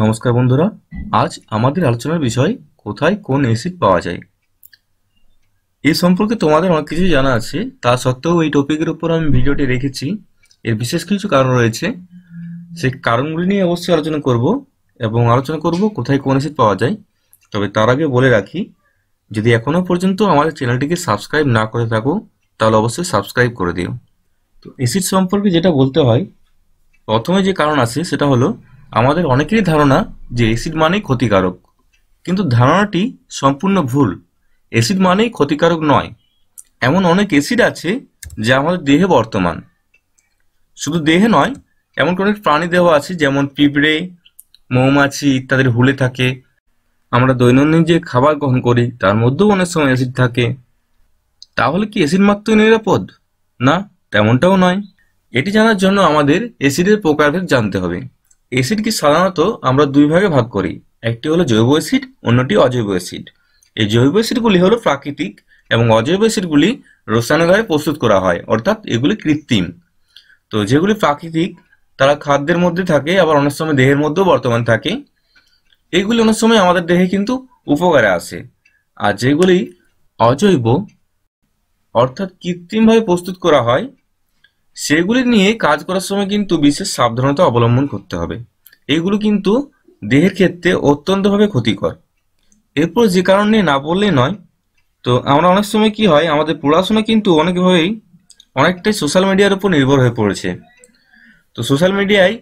নমস্কার বন্ধুরা আজ আমাদের আলোচনার বিষয় কোথায় কোন অ্যাসিড পাওয়া যায় এ সম্পর্কে তোমাদের অনেক কিছু জানা আছে তা সত্ত্বেও এই টপিকের উপর আমি ভিডিওটি রেখেছি এর বিশেষ কিছু কারণ রয়েছে সেই কারণগুলি নিয়ে অবশ্যই আলোচনা করব এবং আলোচনা করব কোথায় কোন অ্যাসিড পাওয়া যায় তবে তার আগে বলে রাখি যদি এখনও পর্যন্ত আমাদের চ্যানেলটিকে সাবস্ক্রাইব না করে থাকো তাহলে অবশ্যই সাবস্ক্রাইব করে দিও তো এসিড সম্পর্কে যেটা বলতে হয় প্রথমে যে কারণ আছে সেটা হলো আমাদের অনেকেরই ধারণা যে অ্যাসিড মানেই ক্ষতিকারক কিন্তু ধারণাটি সম্পূর্ণ ভুল অ্যাসিড মানেই ক্ষতিকারক নয় এমন অনেক অ্যাসিড আছে যা আমাদের দেহে বর্তমান শুধু দেহে নয় এমন অনেক প্রাণী দেহ আছে যেমন পিঁপড়ে মৌমাছি ইত্যাদির হুলে থাকে আমরা দৈনন্দিন যে খাবার গ্রহণ করি তার মধ্যেও অনেক সময় অ্যাসিড থাকে তাহলে কি অ্যাসিড মাত্রই নিরাপদ না তেমনটাও নয় এটি জানার জন্য আমাদের অ্যাসিডের প্রকারভেদ জানতে হবে এসিডকে সাধারণত আমরা দুই ভাগে ভাগ করি একটি হলো জৈব এসিড অন্যটি অজৈব এসিড এই জৈব এসিডগুলি হলো প্রাকৃতিক এবং অজৈব অ্যাসিডগুলি রসায়নাগারে প্রস্তুত করা হয় অর্থাৎ এগুলি কৃত্রিম তো যেগুলি প্রাকৃতিক তারা খাদ্যের মধ্যে থাকে আবার অনেক সময় দেহের মধ্যেও বর্তমান থাকে এইগুলি অনেক সময় আমাদের দেহে কিন্তু উপকারে আসে আর যেগুলি অজৈব অর্থাৎ কৃত্রিমভাবে প্রস্তুত করা হয় সেগুলি নিয়ে কাজ করার সময় কিন্তু বিশেষ সাবধানতা অবলম্বন করতে হবে এগুলো কিন্তু দেহের ক্ষেত্রে অত্যন্তভাবে ক্ষতিকর এরপর যে কারণে না বললে নয় তো আমরা অনেক সময় কি হয় আমাদের পড়াশোনা কিন্তু অনেকভাবেই অনেকটাই সোশ্যাল মিডিয়ার উপর নির্ভর হয়ে পড়েছে তো সোশ্যাল মিডিয়ায়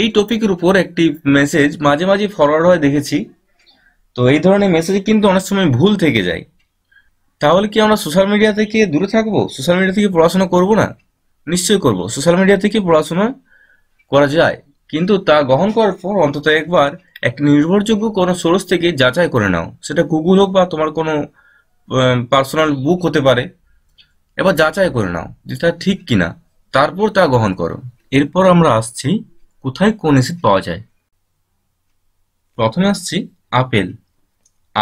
এই টপিকের উপর একটি মেসেজ মাঝে মাঝে ফরওয়ার্ড হয়ে দেখেছি তো এই ধরনের মেসেজ কিন্তু অনেক সময় ভুল থেকে যায় তাহলে কি আমরা সোশ্যাল মিডিয়া থেকে দূরে থাকবো সোশ্যাল মিডিয়া থেকে পড়াশোনা করব না নিশ্চয় করব সোশ্যাল মিডিয়া থেকে পড়াশোনা করা যায় কিন্তু তা গ্রহণ করার পর অন্তত একবার একটি নির্ভরযোগ্য কোনো সোর্স থেকে যাচাই করে নাও সেটা গুগল হোক বা তোমার কোনো পার্সোনাল বুক হতে পারে এবার যাচাই করে নাও যে তা ঠিক কিনা তারপর তা গ্রহণ করো এরপর আমরা আসছি কোথায় কোন এসিড পাওয়া যায় প্রথমে আসছি আপেল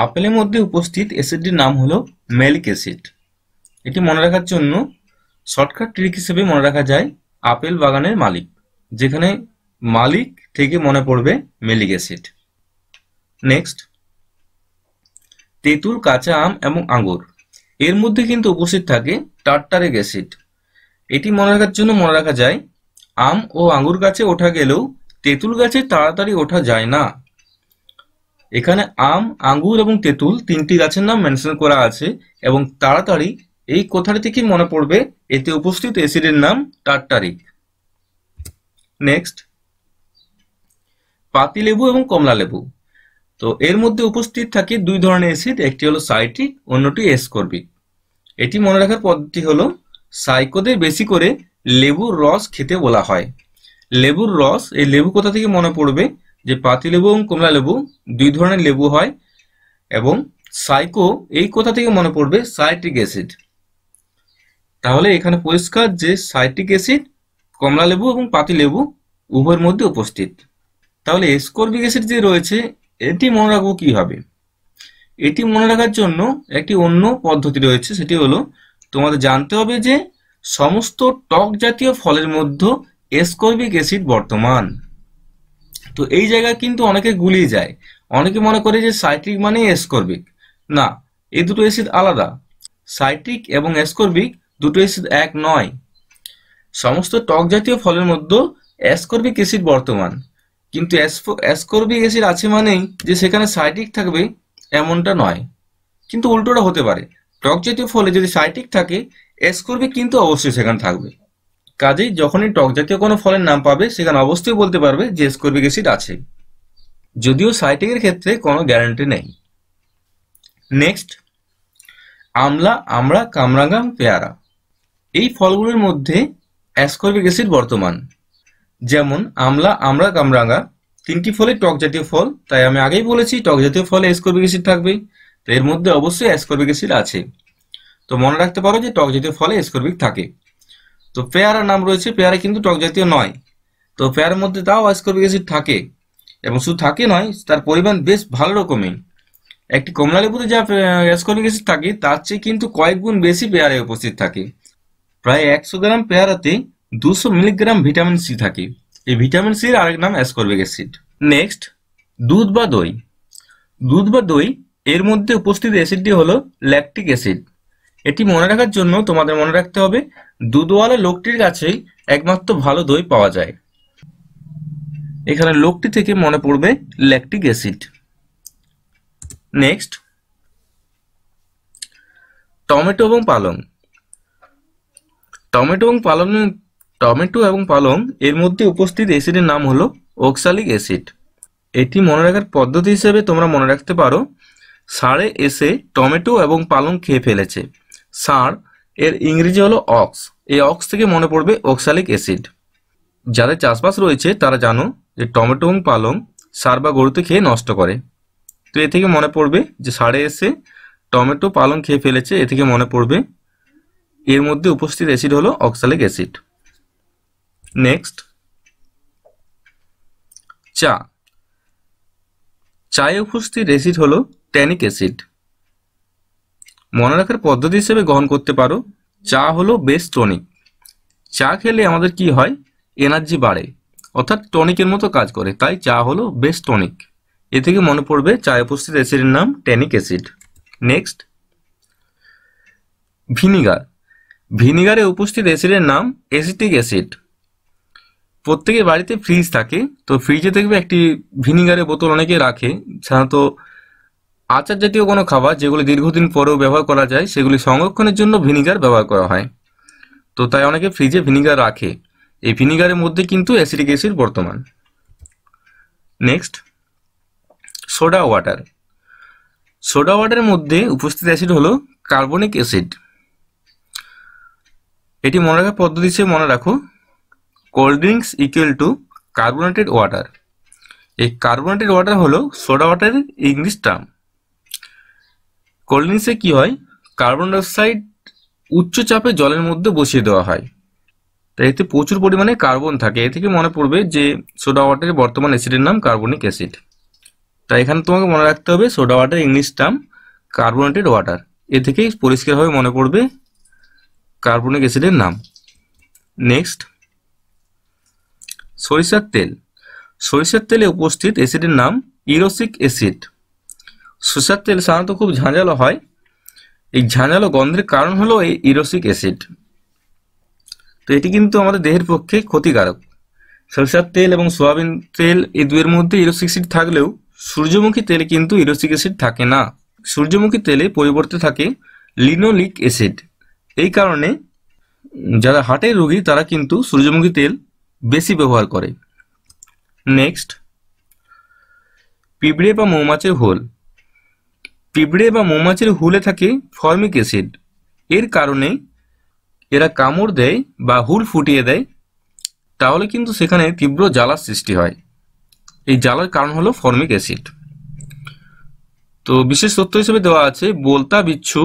আপেলের মধ্যে উপস্থিত এসিডটির নাম হলো মেলিক এসিড এটি মনে রাখার জন্য শর্টকাট ট্রিক হিসেবে মনে রাখা যায় আপেল বাগানের মালিক যেখানে মালিক থেকে মনে পড়বে মেলিক অ্যাসিড নেক্সট তেঁতুল কাঁচা আম এবং আঙুর এর মধ্যে কিন্তু উপস্থিত থাকে টার্টারিক অ্যাসিড এটি মনে রাখার জন্য মনে রাখা যায় আম ও আঙুর গাছে ওঠা গেলেও তেঁতুল গাছে তাড়াতাড়ি ওঠা যায় না এখানে আম আঙ্গুর এবং তেঁতুল তিনটি গাছের নাম মেনশন করা আছে এবং তাড়াতাড়ি এই কথাটিতে কি মনে পড়বে এতে উপস্থিত এসিডের নাম টার্টারিক নেক্সট পাতিলেবু এবং কমলা লেবু তো এর মধ্যে উপস্থিত থাকে দুই ধরনের এসিড একটি হলো সাইট্রিক অন্যটি এসকর্বিক এটি মনে রাখার পদ্ধতি হলো সাইকোদের বেশি করে লেবুর রস খেতে বলা হয় লেবুর রস এই লেবু কোথা থেকে মনে পড়বে যে পাতিলেবু এবং কমলা লেবু দুই ধরনের লেবু হয় এবং সাইকো এই কোথা থেকে মনে পড়বে সাইট্রিক অ্যাসিড তাহলে এখানে পরিষ্কার যে সাইট্রিক অ্যাসিড কমলা লেবু এবং পাতি লেবু উভয়ের মধ্যে উপস্থিত তাহলে স্কর্বিক অ্যাসিড যে রয়েছে এটি মনে রাখবো কীভাবে এটি মনে রাখার জন্য একটি অন্য পদ্ধতি রয়েছে সেটি হলো তোমাদের জানতে হবে যে সমস্ত টক জাতীয় ফলের মধ্যে স্কর্বিক অ্যাসিড বর্তমান তো এই জায়গা কিন্তু অনেকে গুলিয়ে যায় অনেকে মনে করে যে সাইট্রিক মানে স্কর্বিক না এই দুটো অ্যাসিড আলাদা সাইট্রিক এবং স্কর্বিক দুটো অ্যাসিড এক নয় সমস্ত টক জাতীয় ফলের মধ্যে অ্যাসকর্বিক অ্যাসিড বর্তমান কিন্তু অ্যাসকর্বিক অ্যাসিড আছে মানেই যে সেখানে সাইটিক থাকবে এমনটা নয় কিন্তু উল্টোটা হতে পারে টক জাতীয় ফলে যদি সাইটিক থাকে অ্যাসকর্বিক কিন্তু অবশ্যই সেখানে থাকবে কাজেই যখনই টক জাতীয় কোনো ফলের নাম পাবে সেখানে অবশ্যই বলতে পারবে যে অ্যাসকর্বিক অ্যাসিড আছে যদিও সাইটিকের ক্ষেত্রে কোনো গ্যারান্টি নেই নেক্সট আমলা আমরা কামরাঙ্গাম পেয়ারা এই ফলগুলোর মধ্যে অ্যাসকর্বিক অ্যাসিড বর্তমান যেমন আমলা আমরা কামরাঙ্গা তিনটি ফলে টক জাতীয় ফল তাই আমি আগেই বলেছি টক জাতীয় ফলে অ্যাসকর্বিক অ্যাসিড থাকবে তো এর মধ্যে অবশ্যই অ্যাসকর্বিক অ্যাসিড আছে তো মনে রাখতে পারো যে টক জাতীয় ফলে অ্যাসকর্বিক থাকে তো পেয়ারার নাম রয়েছে পেয়ারা কিন্তু টক জাতীয় নয় তো পেয়ারের মধ্যে তাও অ্যাসকর্বিক অ্যাসিড থাকে এবং শুধু থাকে নয় তার পরিমাণ বেশ ভালো রকমই একটি কমলা লেবুতে যা অ্যাসকর্বিক অ্যাসিড থাকে তার চেয়ে কিন্তু কয়েক গুণ বেশি পেয়ারে উপস্থিত থাকে প্রায় একশো গ্রাম পেয়ারাতে দুশো মিলিগ্রাম ভিটামিন সি থাকে এই ভিটামিন সির আরেক নাম অ্যাসকর্বিক অ্যাসিড নেক্সট দুধ বা দই দুধ বা দই এর মধ্যে উপস্থিত অ্যাসিডটি হলো ল্যাকটিক অ্যাসিড এটি মনে রাখার জন্য তোমাদের মনে রাখতে হবে দুধওয়ালা লোকটির কাছেই একমাত্র ভালো দই পাওয়া যায় এখানে লোকটি থেকে মনে পড়বে ল্যাকটিক অ্যাসিড নেক্সট টমেটো এবং পালং টমেটো এবং পালং টমেটো এবং পালং এর মধ্যে উপস্থিত অ্যাসিডের নাম হলো অক্সালিক অ্যাসিড এটি মনে রাখার পদ্ধতি হিসেবে তোমরা মনে রাখতে পারো সাড়ে এসে টমেটো এবং পালং খেয়ে ফেলেছে সার এর ইংরেজি হলো অক্স এই অক্স থেকে মনে পড়বে অক্সালিক অ্যাসিড যাদের চাষবাস রয়েছে তারা জানো যে টমেটো এবং পালং সার বা গরুতে খেয়ে নষ্ট করে তো এ থেকে মনে পড়বে যে সাড়ে এসে টমেটো পালং খেয়ে ফেলেছে এ থেকে মনে পড়বে এর মধ্যে উপস্থিত অ্যাসিড হলো অক্সালিক অ্যাসিড নেক্সট চা চায়ে উপস্থিত অ্যাসিড হলো ট্যানিক অ্যাসিড মনে রাখার পদ্ধতি হিসেবে গ্রহণ করতে পারো চা হলো বেস্ট টনিক চা খেলে আমাদের কি হয় এনার্জি বাড়ে অর্থাৎ টনিকের মতো কাজ করে তাই চা হলো বেস্ট টনিক এ থেকে মনে পড়বে চায়ে উপস্থিত অ্যাসিডের নাম ট্যানিক অ্যাসিড নেক্সট ভিনিগার ভিনিগারে উপস্থিত অ্যাসিডের নাম অ্যাসিটিক অ্যাসিড প্রত্যেকের বাড়িতে ফ্রিজ থাকে তো ফ্রিজে দেখবে একটি ভিনিগারের বোতল অনেকে রাখে সাধারণত আচার জাতীয় কোনো খাবার যেগুলি দীর্ঘদিন পরেও ব্যবহার করা যায় সেগুলি সংরক্ষণের জন্য ভিনিগার ব্যবহার করা হয় তো তাই অনেকে ফ্রিজে ভিনিগার রাখে এই ভিনিগারের মধ্যে কিন্তু অ্যাসিডিক অ্যাসিড বর্তমান নেক্সট সোডা ওয়াটার সোডা ওয়াটারের মধ্যে উপস্থিত অ্যাসিড হলো কার্বনিক অ্যাসিড এটি মনে রাখার পদ্ধতি হিসেবে মনে রাখো cold drinks equal to carbonated water এই কার্বোনেটেড ওয়াটার হলো সোডা ওয়াটারের ইংলিশ টার্ম কোল্ড ড্রিঙ্কসে কী হয় কার্বন ডাইঅক্সাইড উচ্চ চাপে জলের মধ্যে বসিয়ে দেওয়া হয় তাই এতে প্রচুর পরিমাণে কার্বন থাকে এ থেকে মনে পড়বে যে সোডা ওয়াটারের বর্তমান অ্যাসিডের নাম কার্বনিক অ্যাসিড তাই এখানে তোমাকে মনে রাখতে হবে soda water English term carbonated water এ থেকেই পরিষ্কারভাবে মনে পড়বে কার্বনিক অ্যাসিডের নাম নেক্সট সরিষার তেল সরিষার তেলে উপস্থিত অ্যাসিডের নাম ইরোসিক অ্যাসিড সরিষার তেল সাধারণত খুব ঝাঁঝালো হয় এই ঝাঁঝালো গন্ধের কারণ হলো এই ইরোসিক অ্যাসিড তো এটি কিন্তু আমাদের দেহের পক্ষে ক্ষতিকারক সরিষার তেল এবং সোয়াবিন তেল এই দুয়ের মধ্যে ইরোসিক অ্যাসিড থাকলেও সূর্যমুখী তেলে কিন্তু ইরোসিক অ্যাসিড থাকে না সূর্যমুখী তেলে পরিবর্তে থাকে লিনোলিক অ্যাসিড এই কারণে যারা হার্টের রোগী তারা কিন্তু সূর্যমুখী তেল বেশি ব্যবহার করে নেক্সট পিঁপড়ে বা মৌমাছির হোল পিঁপড়ে বা মৌমাছির হুলে থাকে ফর্মিক অ্যাসিড এর কারণে এরা কামড় দেয় বা হুল ফুটিয়ে দেয় তাহলে কিন্তু সেখানে তীব্র জ্বালার সৃষ্টি হয় এই জ্বালার কারণ হলো ফর্মিক অ্যাসিড তো বিশেষ তথ্য হিসেবে দেওয়া আছে বোলতা বিচ্ছু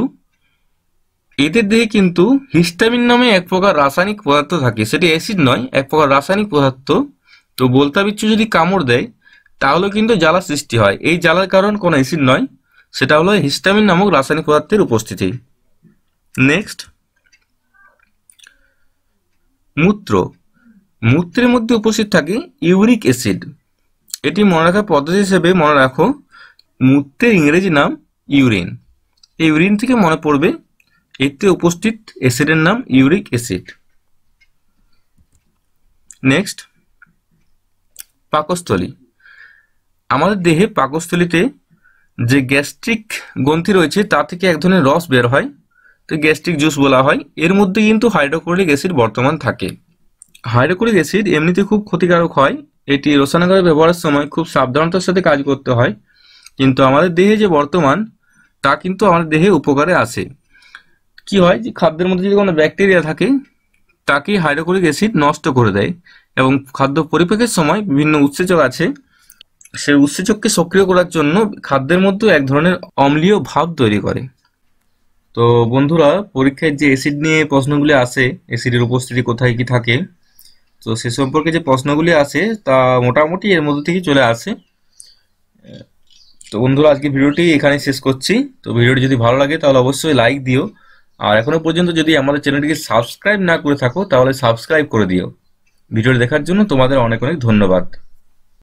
এদের দেহে কিন্তু হিস্টামিন নামে এক প্রকার রাসায়নিক পদার্থ থাকে সেটি অ্যাসিড নয় এক প্রকার রাসায়নিক পদার্থ তো বলতা বিচ্ছু যদি কামড় দেয় তাহলে কিন্তু জ্বালা সৃষ্টি হয় এই জ্বালার কারণ কোনো অ্যাসিড নয় সেটা হলো হিস্টামিন নামক রাসায়নিক পদার্থের উপস্থিতি নেক্সট মূত্র মূত্রের মধ্যে উপস্থিত থাকে ইউরিক অ্যাসিড এটি মনে রাখার পদ্ধতি হিসেবে মনে রাখো মূত্রের ইংরেজি নাম ইউরিন এই ইউরিন থেকে মনে পড়বে এতে উপস্থিত অ্যাসিডের নাম ইউরিক অ্যাসিড নেক্সট পাকস্থলী আমাদের দেহে পাকস্থলীতে যে গ্যাস্ট্রিক গ্রন্থি রয়েছে তা থেকে এক ধরনের রস বের হয় তো গ্যাস্ট্রিক জুস বলা হয় এর মধ্যে কিন্তু হাইড্রোক্লোরিক অ্যাসিড বর্তমান থাকে হাইড্রোক্লোরিক অ্যাসিড এমনিতে খুব ক্ষতিকারক হয় এটি রসানাগারে ব্যবহারের সময় খুব সাবধানতার সাথে কাজ করতে হয় কিন্তু আমাদের দেহে যে বর্তমান তা কিন্তু আমাদের দেহে উপকারে আসে কি হয় যে খাদ্যের মধ্যে যদি কোনো ব্যাকটেরিয়া থাকে তাকে হাইড্রোক্লোরিক অ্যাসিড নষ্ট করে দেয় এবং খাদ্য পরিপাকের সময় বিভিন্ন উৎসেচক আছে সেই উৎসেচককে সক্রিয় করার জন্য খাদ্যের মধ্যে এক ধরনের অম্লীয় ভাব তৈরি করে তো বন্ধুরা পরীক্ষায় যে অ্যাসিড নিয়ে প্রশ্নগুলি আসে অ্যাসিডের উপস্থিতি কোথায় কি থাকে তো সে সম্পর্কে যে প্রশ্নগুলি আসে তা মোটামুটি এর মধ্যে থেকে চলে আসে তো বন্ধুরা আজকে ভিডিওটি এখানে শেষ করছি তো ভিডিওটি যদি ভালো লাগে তাহলে অবশ্যই লাইক দিও আর এখনো পর্যন্ত যদি আমাদের চ্যানেলটিকে সাবস্ক্রাইব না করে থাকো তাহলে সাবস্ক্রাইব করে দিও ভিডিওটি দেখার জন্য তোমাদের অনেক অনেক ধন্যবাদ